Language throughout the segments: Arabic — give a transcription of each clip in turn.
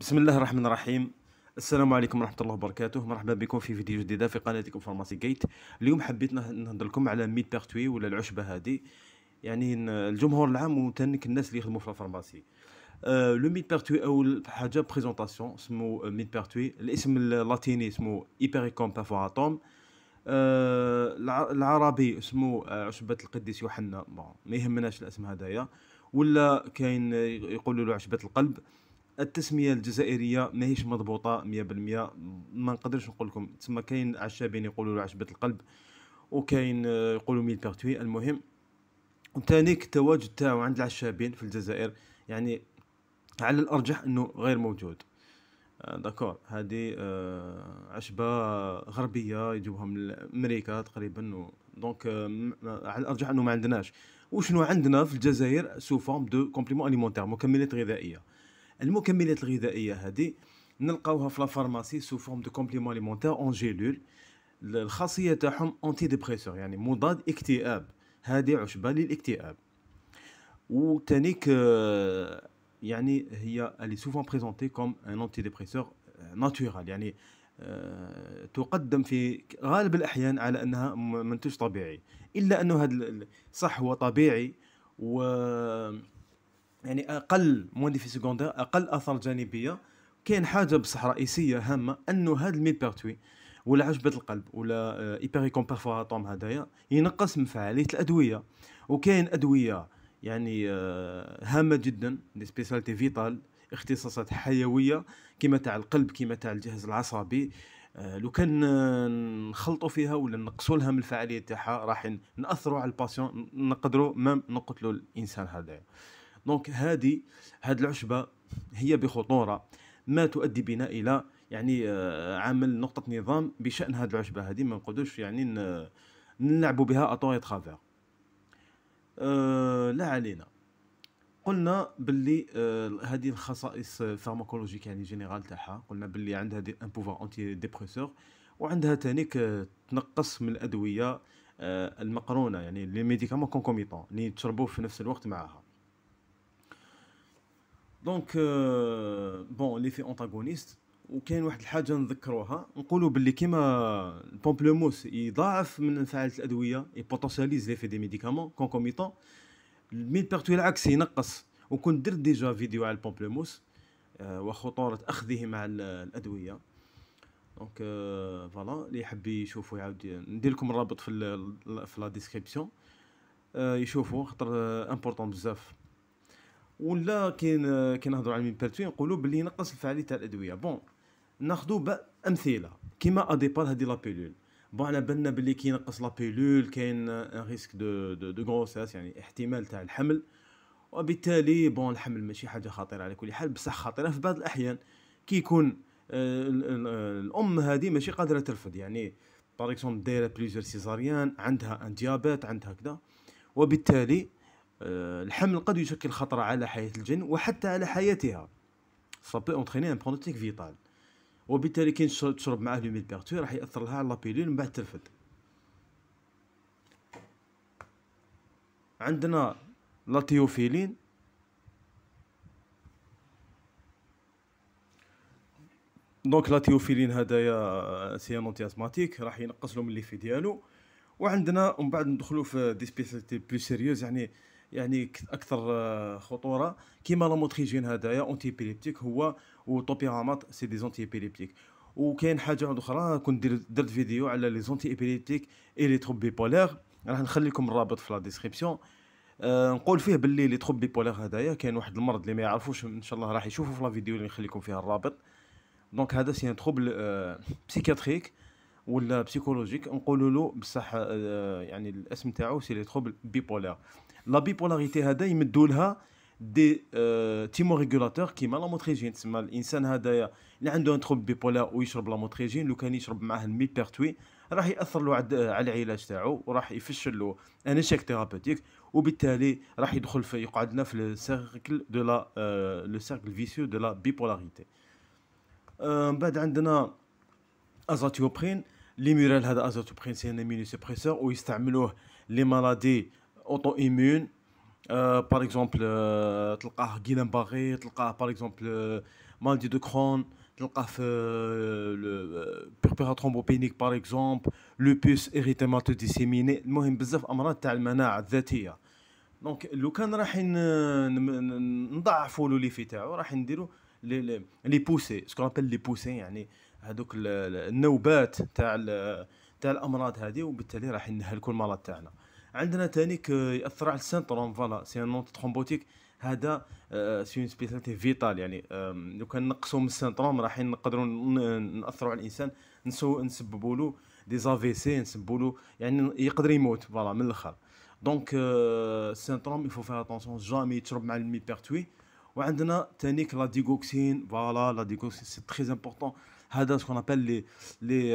بسم الله الرحمن الرحيم السلام عليكم ورحمه الله وبركاته مرحبا بكم في فيديو جديد في قناتكم فارماسي جيت اليوم حبيت نهضر لكم على ميت بارتوي ولا العشبه هذه يعني الجمهور العام وتنك الناس اللي يخدموا في الفارماسي لو ميت بارتوي اول حاجه بريزونطاسيون سمو ميت بارتوي الاسم اللاتيني اسمه ايبريكوم بافوراتوم العربي اسمه عشبه القديس يوحنا ما يهمناش الاسم هذايا ولا كاين يقولوا له عشبه القلب التسميه الجزائريه ماهيش مضبوطه 100% ما نقدرش نقول لكم تما كاين عشابين يقولوا عشبه القلب وكاين آه، يقولوا ميل بيرتوي المهم وثاني التواجد تاعو عند العشابين في الجزائر يعني على الارجح انه غير موجود آه، داكور هذه آه، عشبه غربيه يجيبوها من امريكا تقريبا و دونك على الارجح انه ما عندناش وشنو عندنا في الجزائر سو فورم دو كومبليمون اليمونتير مكملات غذائيه المكملات الغذائيه هذه نلقاوها في لافارماسي سو فورم دو كومبليمون اليمونتير اون جيلول الخاصيه تاعهم اونتي ديبريسور يعني مضاد اكتئاب هذه عشبه للاكتئاب وتانيك يعني هي اللي سوفون بريزونتي كوم ان اونتي ديبريسور ناتورال يعني euh، تقدم في غالب الاحيان على انها منتج طبيعي الا انه هذا صح هو طبيعي و يعني اقل موان في سيكوندير اقل اثار جانبيه كاين حاجه بصح رئيسيه هامه انه هذا بارتوي ولا عجبه القلب ولا ايبريكون آه، بيرفوراتوم هذايا ينقص من فعاليه الادويه وكاين ادويه يعني آه، هامه جدا دي سبيسالتي فيتال اختصاصات حيويه كما تاع القلب كما تاع الجهاز العصبي آه، لو كان نخلطوا فيها ولا نقصوا لها من الفعاليه تاعها راح ناثروا على الباسيون نقدروا مام نقتلوا الانسان هذايا دونك هذه هذه العشبه هي بخطوره ما تؤدي بنا الى يعني آه، عمل نقطه نظام بشان هذه العشبه هذه ما نقدوش يعني نلعب بها اطوي ترافير أه لا علينا قلنا باللي آه الخصائص فارماكولوجيك يعني جينيرال تاعها قلنا باللي عندها دي ان بوفوار اونتي ديبريسور وعندها تانيك تنقص من الادويه آه المقرونه يعني لي ميديكامون كونكوميتون اللي تشربوه في نفس الوقت معها دونك بون لي في اونتاغونيست وكاين واحد الحاجه نذكروها نقولوا باللي كيما البومبلوموس يضاعف من فعاله الادويه بوتونسياليز لي في دي ميديكامون كونكوميتون بارتو العكس ينقص وكنت درت ديجا فيديو على البومبلوموس آه، وخطوره اخذه مع الادويه دونك فوالا euh، اللي يحب يشوفو يعاود ندير لكم الرابط في في لا ديسكريبسيون يشوفو خاطر امبورطون بزاف ولا كي كنهضروا على الميبرتوي نقولوا بلي نقص الفعاليه تاع الادويه بون ناخذوا امثله كيما اديبال هذه لا بيلول بون على بالنا بلي كينقص لا بيلول كاين ان ريسك دو دو دو غروساس يعني احتمال تاع الحمل وبالتالي بون الحمل ماشي حاجه خطيره على كل حال بصح خطيره في بعض الاحيان كي يكون الام هذه ماشي قادره ترفض يعني باغ اكزومبل دايره بليزيور سيزاريان عندها ان ديابيت عندها كذا وبالتالي آه، الحمل قد يشكل خطر على حياة الجن وحتى على حياتها سابي اونتريني ان برونوتيك فيتال وبالتالي كي تشرب معاه لوميد ميلبيرتو راح ياثر لها على لابيلول من بعد ترفد عندنا لاتيوفيلين دونك لاتيوفيلين هدايا سي آه، ان راح ينقص لهم من ليفي ديالو وعندنا ومن بعد ندخلو في دي سبيسيتي بلو سيريوز يعني يعني اكثر آه، خطوره كيما لا موتريجين هذايا اونتي بيليبتيك هو وطوبيرامات سي دي زونتي بيليبتيك وكاين حاجه واحده اخرى كنت درت فيديو على لي زونتي بيليبتيك اي لي تروب بيبولير راح نخلي لكم الرابط في لا ديسكريبسيون آه، نقول فيه باللي لي تروب بيبولير هذايا كاين واحد المرض اللي ما يعرفوش ان شاء الله راح يشوفوا في لا فيديو اللي نخليكم فيها الرابط دونك هذا سي ان تروبل أه ولا بسيكولوجيك نقولوا له بصح آه، يعني الاسم تاعو سي لي تروبل بيبولار لا بيبولاريتي هذا يمدوا لها دي تيمو ريغولاتور كيما لا موتريجين تسمى الانسان هذايا اللي عنده ان تروبل بيبولار ويشرب لا موتريجين لو كان يشرب معاه الميبرتوي راح ياثر له على العلاج تاعو وراح يفشل له ان اشيك ثيرابوتيك وبالتالي راح يدخل في يقعد لنا في السيركل دو لا لو سيركل فيسيو دو لا بيبولاريتي من بعد عندنا ازاتيوبرين ميرال هذا ازاتيوبرين سي ان امينو سوبريسور ويستعملوه لي مالادي اوتو ايمون باغ اكزومبل تلقاه غيلان باغي تلقاه باغ اكزومبل مالدي دو كرون تلقاه في بيربيرا ترومبوبينيك باغ اكزومبل لوبوس اريتيماتو ديسيميني المهم بزاف امراض تاع المناعه الذاتيه دونك لو كان رايحين نضعفوا له لي تاعو راح نديرو لي بوسي سكون ابل لي بوسي يعني هذوك النوبات تاع تاع الامراض هذه وبالتالي راح ينهلكوا المرض تاعنا عندنا تانيك ياثر على السنتروم فوالا سي نون ترومبوتيك هذا آه، سي اون سبيسياليتي فيتال يعني لو كان نقصوا من السنتروم راح نقدروا ناثروا على الانسان نسو نسببوا له دي زافي سي نسبوا له يعني يقدر يموت فوالا من الاخر دونك السنتروم يفو فيها اتونسيون جامي يتشرب مع الميبرتوي وعندنا تانيك لا ديغوكسين فوالا لا ديغوكسين سي تري امبورطون هذا سكون qu'on لي لي les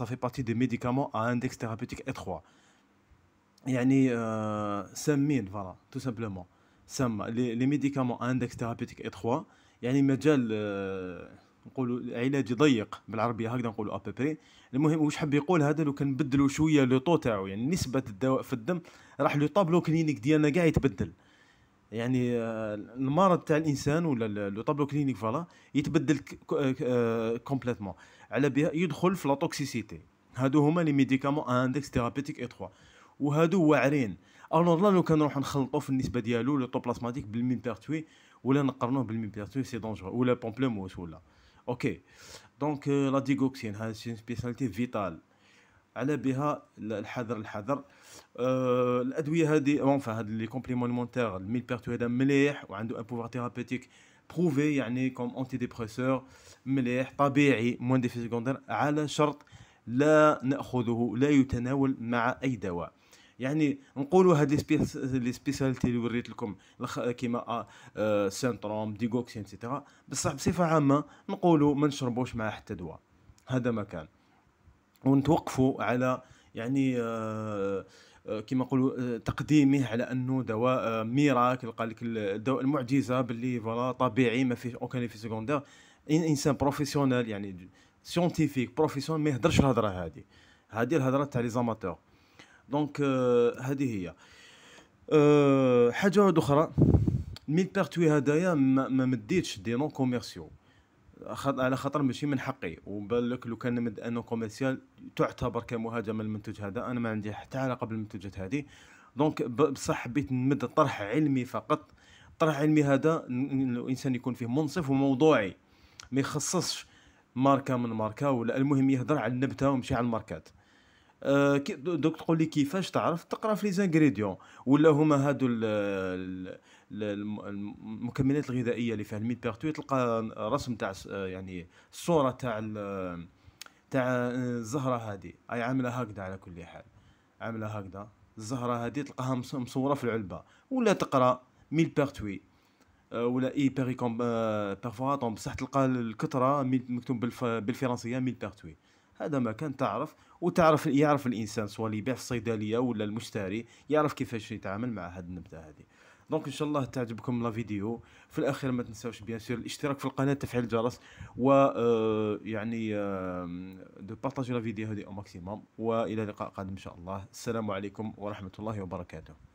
بارتي euh, fait partie des médicaments à index thérapeutique يعني سامين فوالا تو سامبلومون سما لي ميديكامون اندكس index thérapeutique étroit يعني مجال euh, نقولوا علاجي ضيق بالعربيه هكذا نقولوا ابيبري المهم واش حب يقول هذا لو كان بدلوا شويه لو طو تاعو يعني نسبه الدواء في الدم راح لو طابلو كلينيك ديالنا كاع يتبدل يعني آه، المرض تاع الانسان ولا لو طابلو كلينيك فوالا يتبدل آه، كومبليتمون على بها يدخل في لا توكسيسيتي هادو هما لي ميديكامون اندكس ثيرابيتيك اي وهادو واعرين الوغ لا لو كان نروح نخلطو في النسبه ديالو لو طوبلاسماتيك بالميمبرتوي ولا نقرنوه بالميمبرتوي سي دونجور ولا بومبليموس ولا اوكي دونك لا ديغوكسين هاد سي سبيسياليتي فيتال على بها الحذر الحذر أه الادويه هذه اونفا هاد لي الميل بيرتو هذا مليح وعنده ان بوفوار ثيرابيتيك بروفي يعني كوم اونتي ديبريسور مليح طبيعي موان ديفي سيكوندير على شرط لا ناخذه لا يتناول مع اي دواء يعني نقولوا هاد لي سبيس لي سبيساليتي اللي وريت لكم كيما آه, آه، سنتروم ديغوكسين اكسيتيرا بصح بصفه عامه نقولوا ما نشربوش مع حتى دواء هذا ما كان ونتوقفوا على يعني آه، آه، كما نقولوا آه، تقديمه على انه دواء ميراكل قال لك الدواء المعجزه باللي فوالا طبيعي ما فيه اوكان في سكوندير انسان بروفيسيونيل يعني سيونتيفيك بروفيسيونيل ما يهدرش الهضره هذه هذه الهضره تاع لي زاماتور دونك هذه هي حاجه اخرى ميل بارتوي هدايا ما مديتش دي نون كوميرسيو على خاطر ماشي من حقي وبان لك لو كان مد انه كوميرسيال تعتبر كمهاجم المنتج هذا انا ما عندي حتى علاقه بالمنتجات هذه دونك بصح حبيت نمد طرح علمي فقط طرح علمي هذا الانسان يكون فيه منصف وموضوعي ما يخصصش ماركه من ماركه ولا المهم يهضر على النبته ومشي على الماركات آه، دوك تقول لي كيفاش تعرف تقرا في لي زانغريديون ولا هما هادو المكملات الغذائيه اللي فيها بيرتو تلقى رسم تاع آه، يعني الصوره تاع تاع الزهره هذه اي عامله هكذا على كل حال عامله هكذا الزهره هذه تلقاها مصوره في العلبه ولا تقرا ميل بيرتوي آه، ولا اي بيريكوم بارفوا بصح تلقى الكثره مكتوب بالفرنسيه ميل ميلبرتوي هذا ما كان تعرف وتعرف يعرف الانسان سواء اللي يبيع في الصيدليه ولا المشتري يعرف كيفاش يتعامل مع هذه النبته هذه دونك ان شاء الله تعجبكم لا فيديو في الاخير ما تنساوش بيان سور الاشتراك في القناه تفعيل الجرس و آه، يعني دو بارطاجي لا فيديو هذه او ماكسيموم والى لقاء قادم ان شاء الله السلام عليكم ورحمه الله وبركاته